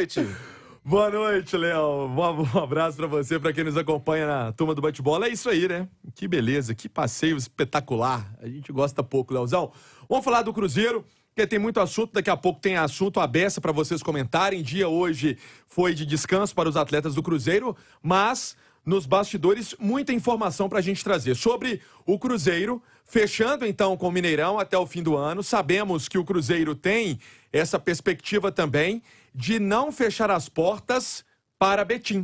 noite. Boa noite, Léo. Um abraço para você, para quem nos acompanha na turma do bate-bola. É isso aí, né? Que beleza, que passeio espetacular. A gente gosta pouco, Léozão. Vamos falar do Cruzeiro, que tem muito assunto. Daqui a pouco tem assunto aberto para vocês comentarem. Dia hoje foi de descanso para os atletas do Cruzeiro, mas nos bastidores muita informação para a gente trazer sobre o Cruzeiro, fechando então com o Mineirão até o fim do ano. Sabemos que o Cruzeiro tem essa perspectiva também de não fechar as portas para Betim.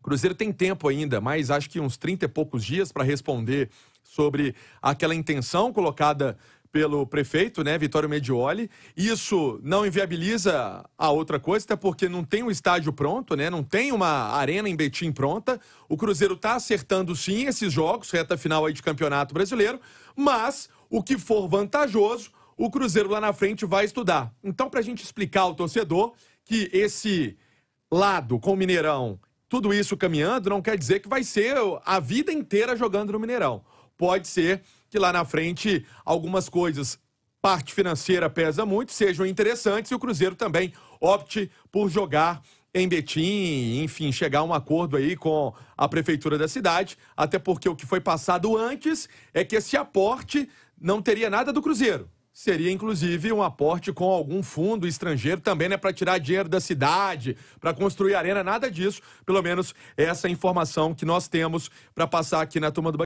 O Cruzeiro tem tempo ainda, mas acho que uns 30 e poucos dias para responder sobre aquela intenção colocada pelo prefeito, né, Vitório Medioli. Isso não inviabiliza a outra coisa, até porque não tem um estádio pronto, né? Não tem uma arena em Betim pronta. O Cruzeiro está acertando sim esses jogos, reta final aí de Campeonato Brasileiro, mas o que for vantajoso, o Cruzeiro lá na frente vai estudar. Então, para a gente explicar ao torcedor que esse lado com o Mineirão, tudo isso caminhando, não quer dizer que vai ser a vida inteira jogando no Mineirão. Pode ser que lá na frente algumas coisas, parte financeira pesa muito, sejam interessantes e o Cruzeiro também opte por jogar em Betim, enfim, chegar a um acordo aí com a prefeitura da cidade, até porque o que foi passado antes é que esse aporte não teria nada do Cruzeiro. Seria inclusive um aporte com algum fundo estrangeiro também, né, para tirar dinheiro da cidade, para construir arena, nada disso. Pelo menos essa é informação que nós temos para passar aqui na turma do